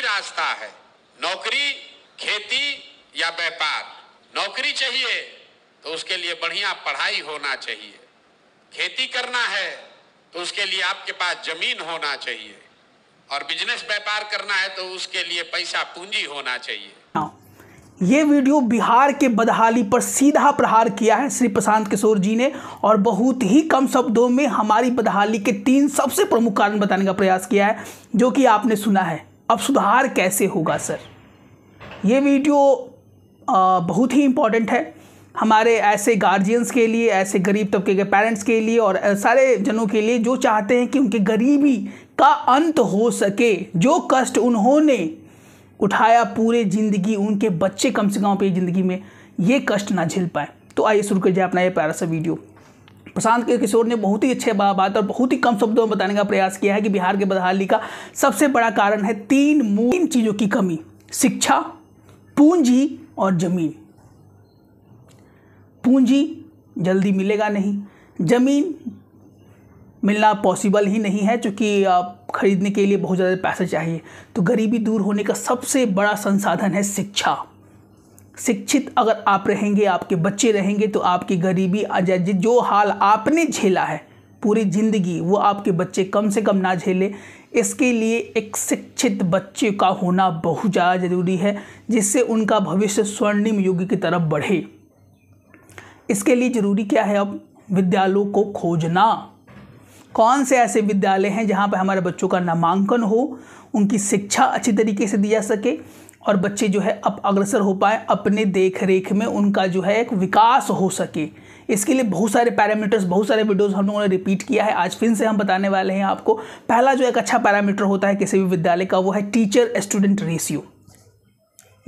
ही रास्ता है नौकरी खेती या व्यापार नौकरी चाहिए तो उसके लिए बढ़िया पढ़ाई होना चाहिए खेती करना है तो उसके लिए आपके पास जमीन होना चाहिए और बिजनेस व्यापार करना है तो उसके लिए पैसा पूंजी होना चाहिए ये वीडियो बिहार के बदहाली पर सीधा प्रहार किया है श्री प्रशांत किशोर जी ने और बहुत ही कम शब्दों में हमारी बदहाली के तीन सबसे प्रमुख कारण बताने का प्रयास किया है जो कि आपने सुना है अब सुधार कैसे होगा सर ये वीडियो बहुत ही इम्पॉर्टेंट है हमारे ऐसे गार्जियंस के लिए ऐसे गरीब तबके के पेरेंट्स के लिए और सारे जनों के लिए जो चाहते हैं कि उनके गरीबी का अंत हो सके जो कष्ट उन्होंने उठाया पूरे ज़िंदगी उनके बच्चे कम से कम अपनी ज़िंदगी में ये कष्ट ना झेल पाए तो आइए शुरू कर जाए अपना ये प्यारा सा वीडियो प्रशांत के किशोर ने बहुत ही अच्छे बात और बहुत ही कम शब्दों में बताने का प्रयास किया है कि बिहार के बदहाली का सबसे बड़ा कारण है तीन मूल चीज़ों की कमी शिक्षा पूंजी और जमीन पूंजी जल्दी मिलेगा नहीं जमीन मिलना पॉसिबल ही नहीं है क्योंकि ख़रीदने के लिए बहुत ज़्यादा पैसा चाहिए तो गरीबी दूर होने का सबसे बड़ा संसाधन है शिक्षा शिक्षित अगर आप रहेंगे आपके बच्चे रहेंगे तो आपकी गरीबी आजादी जो हाल आपने झेला है पूरी ज़िंदगी वो आपके बच्चे कम से कम ना झेले इसके लिए एक शिक्षित बच्चे का होना बहुत ज़्यादा ज़रूरी है जिससे उनका भविष्य स्वर्णिम युग की तरफ बढ़े इसके लिए ज़रूरी क्या है अब विद्यालयों को खोजना कौन से ऐसे विद्यालय हैं जहाँ पर हमारे बच्चों का नामांकन हो उनकी शिक्षा अच्छी तरीके से दी जा सके और बच्चे जो है अप अग्रसर हो पाए अपने देख रेख में उनका जो है एक विकास हो सके इसके लिए बहुत सारे पैरामीटर्स बहुत सारे वीडियोस हम लोगों ने रिपीट किया है आज फिर से हम बताने वाले हैं आपको पहला जो एक अच्छा पैरामीटर होता है किसी भी विद्यालय का वो है टीचर स्टूडेंट रेशियो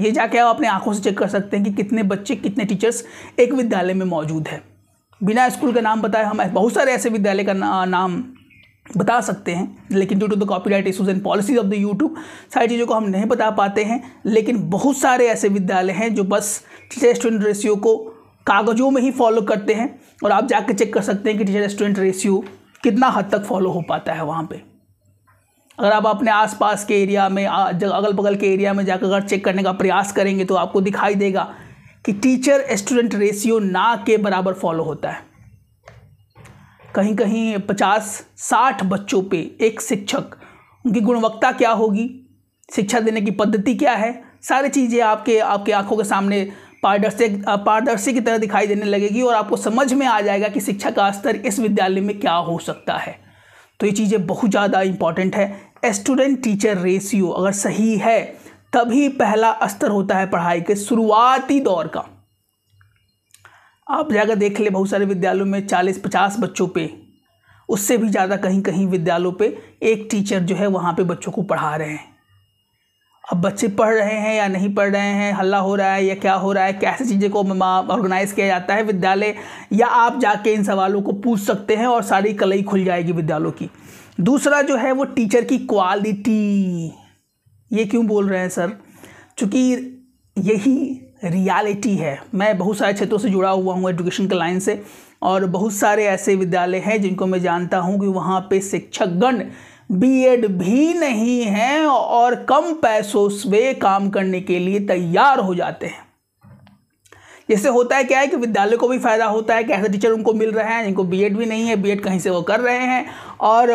ये जाके आप अपने आंखों से चेक कर सकते हैं कि कितने बच्चे कितने टीचर्स एक विद्यालय में मौजूद है बिना स्कूल का नाम बताए हम बहुत सारे ऐसे विद्यालय का ना, नाम बता सकते हैं लेकिन due to the copyright issues and policies of the YouTube सारी चीज़ों को हम नहीं बता पाते हैं लेकिन बहुत सारे ऐसे विद्यालय हैं जो बस टीचर स्टूडेंट रेशियो को कागज़ों में ही फॉलो करते हैं और आप जाकर चेक कर सकते हैं कि टीचर स्टूडेंट रेशियो कितना हद तक फॉलो हो पाता है वहाँ पर अगर आप अपने आसपास के एरिया में अगल बगल के एरिया में जाकर अगर चेक करने का प्रयास करेंगे तो आपको दिखाई देगा कि टीचर स्टूडेंट रेशियो ना के बराबर फॉलो होता है कहीं कहीं पचास साठ बच्चों पे एक शिक्षक उनकी गुणवत्ता क्या होगी शिक्षा देने की पद्धति क्या है सारी चीज़ें आपके आपके आंखों के सामने पारदर्शी पारदर्शी की तरह दिखाई देने लगेगी और आपको समझ में आ जाएगा कि शिक्षा का स्तर इस विद्यालय में क्या हो सकता है तो ये चीज़ें बहुत ज़्यादा इम्पॉर्टेंट है स्टूडेंट टीचर रेशियो अगर सही है तभी पहला स्तर होता है पढ़ाई के शुरुआती दौर का आप जाकर देख ले बहुत सारे विद्यालयों में चालीस पचास बच्चों पे उससे भी ज़्यादा कहीं कहीं विद्यालयों पे एक टीचर जो है वहाँ पे बच्चों को पढ़ा रहे हैं अब बच्चे पढ़ रहे हैं या नहीं पढ़ रहे हैं हल्ला हो रहा है या क्या हो रहा है कैसे चीज़ें को ऑर्गेनाइज़ किया जाता है विद्यालय या आप जाके इन सवालों को पूछ सकते हैं और सारी कलई खुल जाएगी विद्यालयों की दूसरा जो है वो टीचर की क्वालिटी ये क्यों बोल रहे हैं सर चूँकि यही रियलिटी है मैं बहुत सारे क्षेत्रों से जुड़ा हुआ हूँ एजुकेशन के लाइन से और बहुत सारे ऐसे विद्यालय हैं जिनको मैं जानता हूँ कि वहाँ पे शिक्षकगण बीएड भी नहीं हैं और कम पैसों से काम करने के लिए तैयार हो जाते हैं इससे होता है क्या है कि विद्यालय को भी फ़ायदा होता है कि ऐसे टीचर उनको मिल रहे हैं जिनको बीएड भी नहीं है बीएड कहीं से वो कर रहे हैं और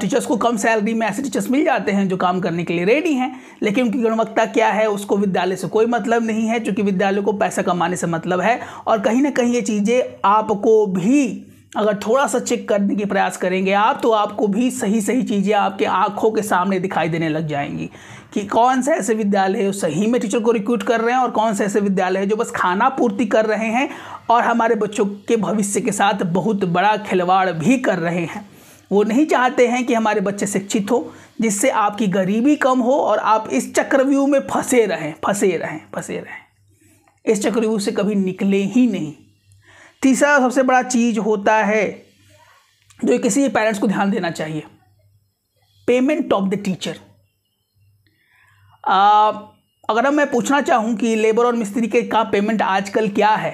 टीचर्स को कम सैलरी में ऐसे टीचर्स मिल जाते हैं जो काम करने के लिए रेडी हैं लेकिन उनकी गुणवत्ता क्या है उसको विद्यालय से कोई मतलब नहीं है चूँकि विद्यालय को पैसा कमाने से मतलब है और कहीं ना कहीं ये चीज़ें आपको भी अगर थोड़ा सा चेक करने के प्रयास करेंगे आप तो आपको भी सही सही चीज़ें आपके आँखों के सामने दिखाई देने लग जाएंगी कि कौन से ऐसे विद्यालय सही में टीचर को रिक्रूट कर रहे हैं और कौन से ऐसे विद्यालय हैं जो बस खाना पूर्ति कर रहे हैं और हमारे बच्चों के भविष्य के साथ बहुत बड़ा खिलवाड़ भी कर रहे हैं वो नहीं चाहते हैं कि हमारे बच्चे शिक्षित हो जिससे आपकी गरीबी कम हो और आप इस चक्रव्यूह में फंसे रहें फंसे रहें फंसे रहें इस चक्रव्यूह से कभी निकले ही नहीं तीसरा सबसे बड़ा चीज़ होता है जो किसी पेरेंट्स को ध्यान देना चाहिए पेमेंट ऑफ द टीचर आ, अगर अब मैं पूछना चाहूँ कि लेबर और मिस्त्री के का पेमेंट आजकल क्या है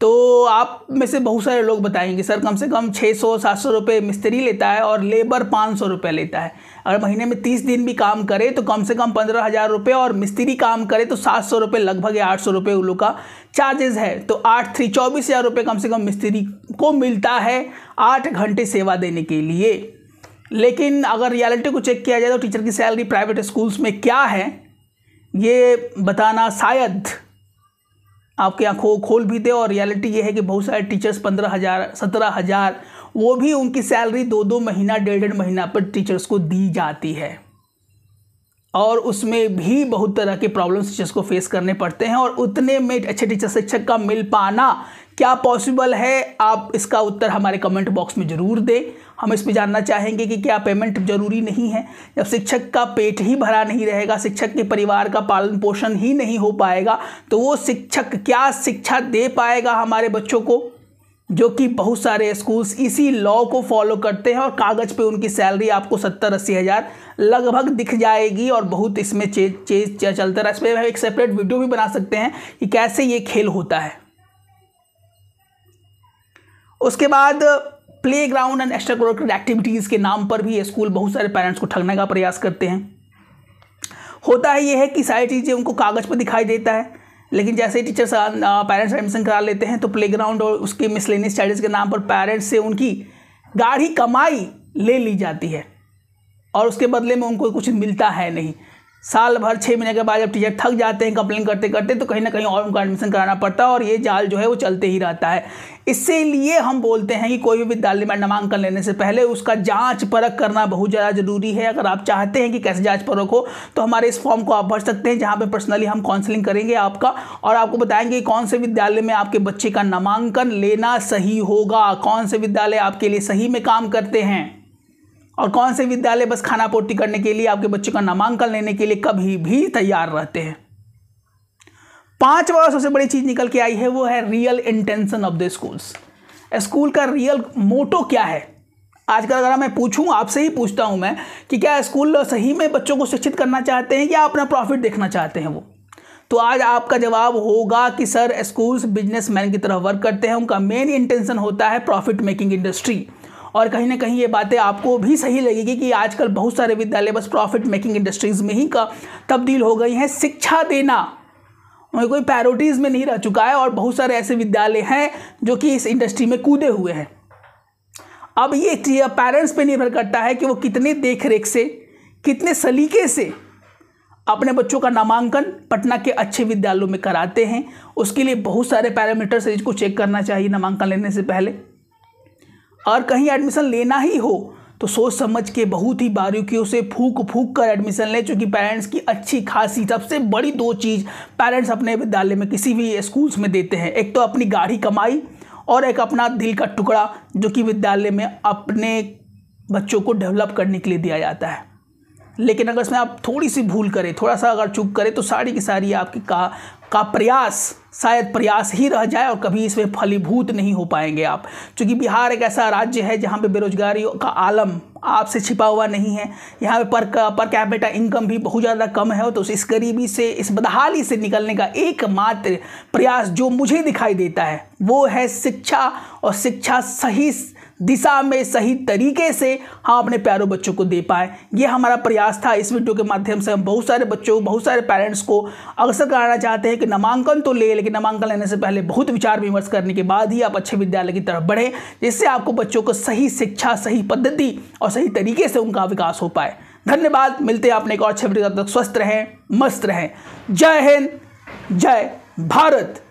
तो आप में से बहुत सारे लोग बताएंगे सर कम से कम 600 700 रुपए मिस्त्री लेता है और लेबर पाँच सौ रुपये लेता है अगर महीने में 30 दिन भी काम करे तो कम से कम पंद्रह हज़ार रुपये और मिस्त्री काम करे तो सात सौ रुपये लगभग या आठ सौ रुपये उन लोग का चार्जेस है तो आठ थ्री चौबीस हज़ार रुपये कम से कम मिस्त्री को मिलता है आठ घंटे सेवा देने के लिए लेकिन अगर रियलिटी को चेक किया जाए तो टीचर की सैलरी प्राइवेट स्कूल्स में क्या है ये बताना शायद आपके आंखों खोल भी दे और रियलिटी ये है कि बहुत सारे टीचर्स पंद्रह हज़ार सत्रह हज़ार वो भी उनकी सैलरी दो दो महीना डेढ़ डेढ़ महीना पर टीचर्स को दी जाती है और उसमें भी बहुत तरह के प्रॉब्लम्स टीचर्स को फेस करने पड़ते हैं और उतने में अच्छे टीचर शिक्षक का मिल पाना क्या पॉसिबल है आप इसका उत्तर हमारे कमेंट बॉक्स में ज़रूर दें हम इस पर जानना चाहेंगे कि क्या पेमेंट जरूरी नहीं है जब शिक्षक का पेट ही भरा नहीं रहेगा शिक्षक के परिवार का पालन पोषण ही नहीं हो पाएगा तो वो शिक्षक क्या शिक्षा दे पाएगा हमारे बच्चों को जो कि बहुत सारे स्कूल्स इसी लॉ को फॉलो करते हैं और कागज़ पे उनकी सैलरी आपको सत्तर अस्सी हज़ार लगभग दिख जाएगी और बहुत इसमें चेज चेज चलता रहा इसमें हम एक सेपरेट वीडियो भी बना सकते हैं कि कैसे ये खेल होता है उसके बाद playground and extra curricular activities के नाम पर भी स्कूल बहुत सारे पेरेंट्स को ठगने का प्रयास करते हैं होता है ये है कि सारी चीज़ें उनको कागज़ पर दिखाई देता है लेकिन जैसे ही टीचर्स पेरेंट्स एडमिशन करा लेते हैं तो प्ले ग्राउंड और उसके मिसलेनियस चार्जेस के नाम पर पेरेंट्स से उनकी गाढ़ी कमाई ले ली जाती है और उसके बदले में उनको कुछ मिलता है नहीं साल भर छः महीने के बाद जब टीचर थक जाते हैं कंप्लेन करते करते तो कहीं ना कहीं और उनका एडमिशन कराना पड़ता है और ये जाल जो है वो चलते ही रहता है इसीलिए हम बोलते हैं कि कोई भी विद्यालय में नामांकन लेने से पहले उसका जांच परख करना बहुत ज़्यादा ज़रूरी है अगर आप चाहते हैं कि कैसे जांच परख हो तो हमारे इस फॉर्म को आप भर सकते हैं जहाँ पर पर्सनली हम काउंसलिंग करेंगे आपका और आपको बताएंगे कौन से विद्यालय में आपके बच्चे का नामांकन लेना सही होगा कौन से विद्यालय आपके लिए सही में काम करते हैं और कौन से विद्यालय बस खाना पूर्ति करने के लिए आपके बच्चों का नामांकन लेने के लिए कभी भी तैयार रहते हैं पांचवा सबसे बड़ी चीज़ निकल के आई है वो है real intention of the schools school का रियल मोटो क्या है आजकल अगर मैं पूछूं आपसे ही पूछता हूं मैं कि क्या स्कूल सही में बच्चों को शिक्षित करना चाहते हैं या अपना प्रॉफिट देखना चाहते हैं वो तो आज आपका जवाब होगा कि सर स्कूल्स बिजनेसमैन की तरह वर्क करते हैं उनका मेन इंटेंशन होता है प्रॉफिट मेकिंग इंडस्ट्री और कहीं ना कहीं ये बातें आपको भी सही लगेगी कि आजकल बहुत सारे विद्यालय बस प्रॉफिट मेकिंग इंडस्ट्रीज़ में ही का तब्दील हो गई हैं शिक्षा देना उन्हें कोई पैरोटीज़ में नहीं रह चुका है और बहुत सारे ऐसे विद्यालय हैं जो कि इस इंडस्ट्री में कूदे हुए हैं अब ये चीज़ पेरेंट्स पे निर्भर करता है कि वो कितने देख रेख से कितने सलीके से अपने बच्चों का नामांकन पटना के अच्छे विद्यालयों में कराते हैं उसके लिए बहुत सारे पैरामीटर्स को चेक करना चाहिए नामांकन लेने से पहले और कहीं एडमिशन लेना ही हो तो सोच समझ के बहुत ही बारीकियों से फूक फूक कर एडमिशन लें चूँकि पेरेंट्स की अच्छी खासी सबसे बड़ी दो चीज़ पेरेंट्स अपने विद्यालय में किसी भी स्कूल्स में देते हैं एक तो अपनी गाढ़ी कमाई और एक अपना दिल का टुकड़ा जो कि विद्यालय में अपने बच्चों को डेवलप करने के लिए दिया जाता है लेकिन अगर इसमें आप थोड़ी सी भूल करें थोड़ा सा अगर चुप करें तो सारी की सारी आपकी का का प्रयास शायद प्रयास ही रह जाए और कभी इसमें फलीभूत नहीं हो पाएंगे आप क्योंकि बिहार एक ऐसा राज्य है जहाँ पे बेरोजगारी का आलम आपसे छिपा हुआ नहीं है यहाँ पे पर पर कैपिटा इनकम भी बहुत ज़्यादा कम है तो इस गरीबी से इस बदहाली से निकलने का एकमात्र प्रयास जो मुझे दिखाई देता है वो है शिक्षा और शिक्षा सही दिशा में सही तरीके से हम अपने प्यारों बच्चों को दे पाए ये हमारा प्रयास था इस वीडियो के माध्यम से हम बहुत सारे बच्चों बहुत सारे पेरेंट्स को अवसर कराना चाहते हैं कि नामांकन तो ले लेकिन नामांकन लेने से पहले बहुत विचार विमर्श करने के बाद ही आप अच्छे विद्यालय की तरफ बढ़ें जिससे आपको बच्चों को सही शिक्षा सही पद्धति और सही तरीके से उनका विकास हो पाए धन्यवाद मिलते हैं आपने एक और छह तक स्वस्थ रहें मस्त रहें जय हिंद जय भारत